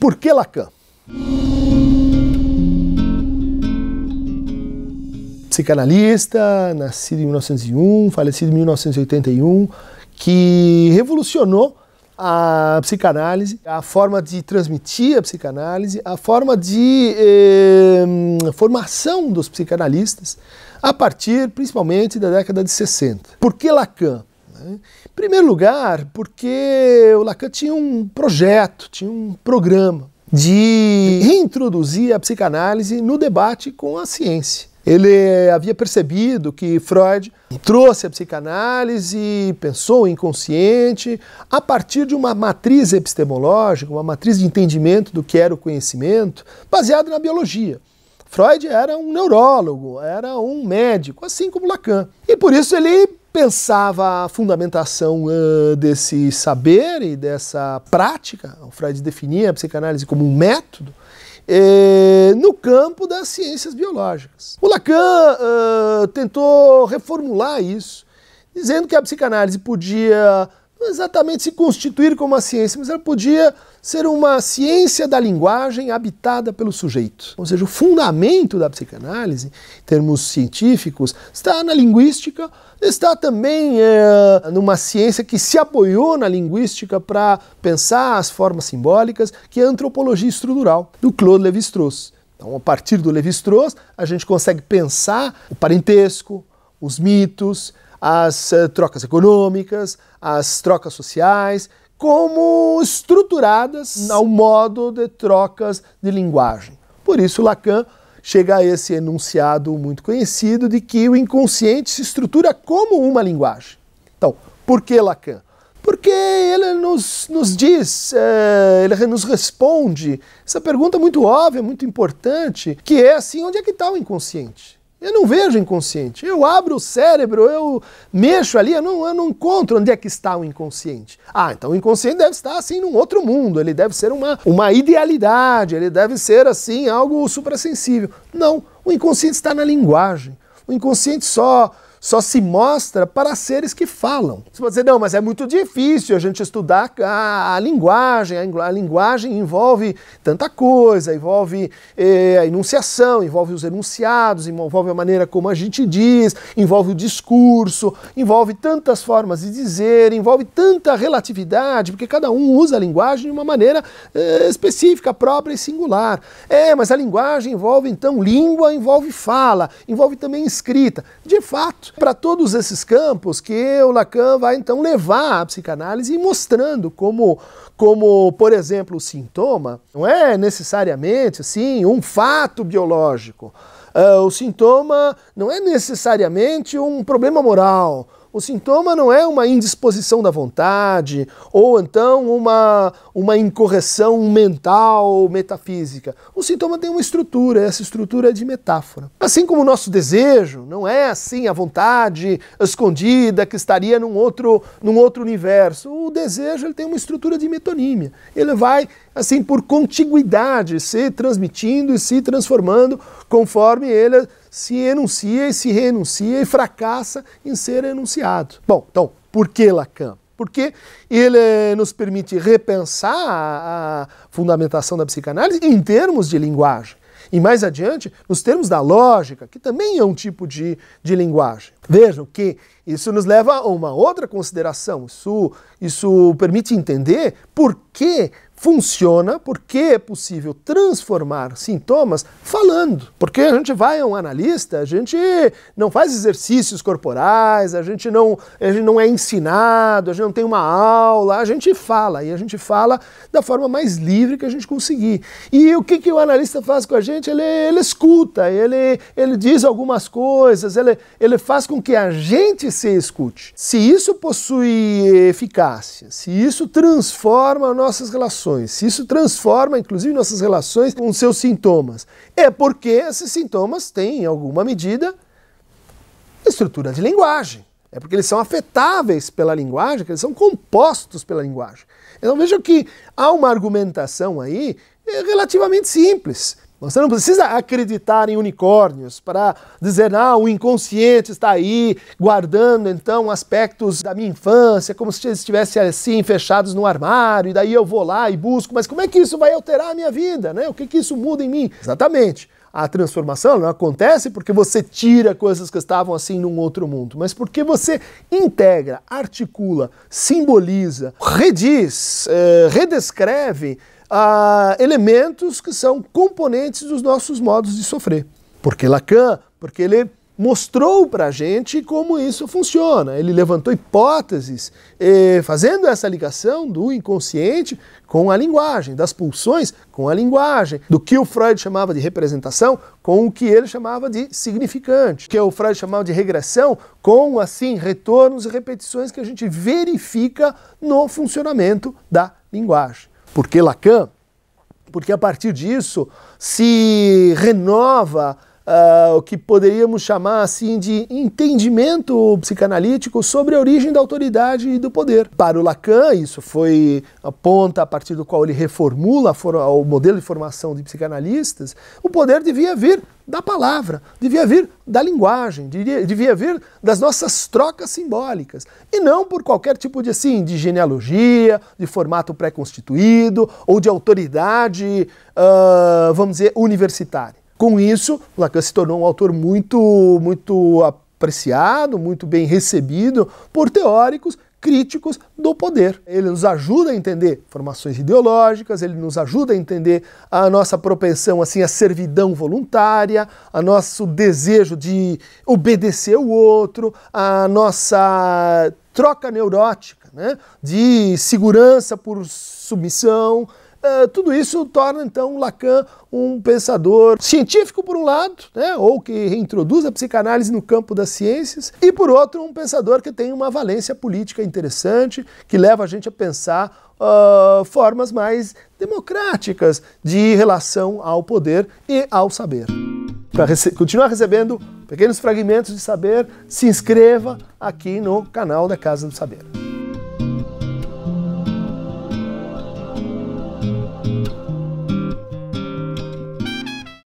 Por que Lacan? Psicanalista, nascido em 1901, falecido em 1981, que revolucionou a psicanálise, a forma de transmitir a psicanálise, a forma de eh, formação dos psicanalistas, a partir principalmente da década de 60. Por que Lacan? Né? Em primeiro lugar, porque o Lacan tinha um projeto, tinha um programa de reintroduzir a psicanálise no debate com a ciência. Ele havia percebido que Freud trouxe a psicanálise, pensou o inconsciente, a partir de uma matriz epistemológica, uma matriz de entendimento do que era o conhecimento, baseado na biologia. Freud era um neurólogo, era um médico, assim como Lacan. E por isso ele pensava a fundamentação uh, desse saber e dessa prática, o Freud definia a psicanálise como um método, eh, no campo das ciências biológicas. O Lacan uh, tentou reformular isso, dizendo que a psicanálise podia exatamente se constituir como uma ciência, mas ela podia ser uma ciência da linguagem habitada pelo sujeito. Ou seja, o fundamento da psicanálise, em termos científicos, está na linguística, está também é, numa ciência que se apoiou na linguística para pensar as formas simbólicas, que é a antropologia estrutural, do Claude Lévi-Strauss. Então, a partir do Lévi-Strauss, a gente consegue pensar o parentesco, os mitos, as eh, trocas econômicas, as trocas sociais, como estruturadas ao modo de trocas de linguagem. Por isso, Lacan chega a esse enunciado muito conhecido de que o inconsciente se estrutura como uma linguagem. Então, por que Lacan? Porque ele nos, nos diz, é, ele nos responde essa pergunta é muito óbvia, muito importante, que é assim, onde é que está o inconsciente? Eu não vejo o inconsciente. Eu abro o cérebro, eu mexo ali, eu não, eu não encontro onde é que está o inconsciente. Ah, então o inconsciente deve estar assim num outro mundo, ele deve ser uma, uma idealidade, ele deve ser assim algo suprassensível. Não, o inconsciente está na linguagem. O inconsciente só só se mostra para seres que falam. Você pode dizer, não, mas é muito difícil a gente estudar a, a linguagem. A, a, linguagem envolve tanta coisa, envolve eh, a enunciação, envolve os enunciados, envolve a maneira como a gente diz, envolve o discurso, envolve tantas formas de dizer, envolve tanta relatividade, porque cada um usa a linguagem de uma maneira eh, específica, própria e singular. É, mas a linguagem envolve, então, língua, envolve fala, envolve também escrita. De fato, para todos esses campos que o Lacan vai então levar a psicanálise e mostrando como, como por exemplo, o sintoma não é necessariamente assim um fato biológico. Uh, o sintoma não é necessariamente um problema moral o sintoma não é uma indisposição da vontade ou então uma, uma incorreção mental, metafísica. O sintoma tem uma estrutura, essa estrutura é de metáfora. Assim como o nosso desejo não é assim a vontade escondida que estaria num outro, num outro universo. O desejo ele tem uma estrutura de metonímia. Ele vai assim por contiguidade se transmitindo e se transformando conforme ele se enuncia e se renuncia e fracassa em ser enunciado. Bom, então, por que Lacan? Porque ele nos permite repensar a fundamentação da psicanálise em termos de linguagem. E mais adiante, nos termos da lógica, que também é um tipo de, de linguagem. Vejam que isso nos leva a uma outra consideração. Isso, isso permite entender por que funciona, porque é possível transformar sintomas falando. Porque a gente vai a um analista, a gente não faz exercícios corporais, a gente não, a gente não é ensinado, a gente não tem uma aula, a gente fala e a gente fala da forma mais livre que a gente conseguir. E o que, que o analista faz com a gente? Ele, ele escuta, ele, ele diz algumas coisas, ele, ele faz com que a gente se escute. Se isso possui eficácia, se isso transforma nossas relações, isso transforma, inclusive, nossas relações com seus sintomas. É porque esses sintomas têm, em alguma medida, estrutura de linguagem. É porque eles são afetáveis pela linguagem, que eles são compostos pela linguagem. Então vejam que há uma argumentação aí é relativamente simples. Você não precisa acreditar em unicórnios para dizer, ah, o inconsciente está aí guardando então aspectos da minha infância, como se eles estivessem assim fechados no armário, e daí eu vou lá e busco, mas como é que isso vai alterar a minha vida? Né? O que, que isso muda em mim? Exatamente. A transformação não acontece porque você tira coisas que estavam assim num outro mundo, mas porque você integra, articula, simboliza, rediz, eh, redescreve ah, elementos que são componentes dos nossos modos de sofrer. Porque Lacan, porque ele mostrou para a gente como isso funciona. Ele levantou hipóteses, eh, fazendo essa ligação do inconsciente com a linguagem, das pulsões com a linguagem, do que o Freud chamava de representação com o que ele chamava de significante, que é o Freud chamava de regressão com, assim, retornos e repetições que a gente verifica no funcionamento da linguagem. Por que Lacan? Porque a partir disso se renova uh, o que poderíamos chamar assim de entendimento psicanalítico sobre a origem da autoridade e do poder. Para o Lacan, isso foi a ponta a partir do qual ele reformula ah, o modelo de formação de psicanalistas, o poder devia vir da palavra, devia vir da linguagem, devia vir das nossas trocas simbólicas. E não por qualquer tipo de assim, de genealogia, de formato pré-constituído ou de autoridade, uh, vamos dizer, universitária. Com isso, Lacan se tornou um autor muito, muito apreciado, muito bem recebido por teóricos críticos do poder. Ele nos ajuda a entender formações ideológicas, ele nos ajuda a entender a nossa propensão assim à servidão voluntária, a nosso desejo de obedecer o outro, a nossa troca neurótica, né, de segurança por submissão, ah, tudo isso torna então Lacan um pensador científico por um lado, né, ou que reintroduz a psicanálise no campo das ciências, e por outro um pensador que tem uma valência política interessante, que leva a gente a pensar uh, formas mais democráticas de relação ao poder e ao saber. Para rece continuar recebendo pequenos fragmentos de saber, se inscreva aqui no canal da Casa do Saber.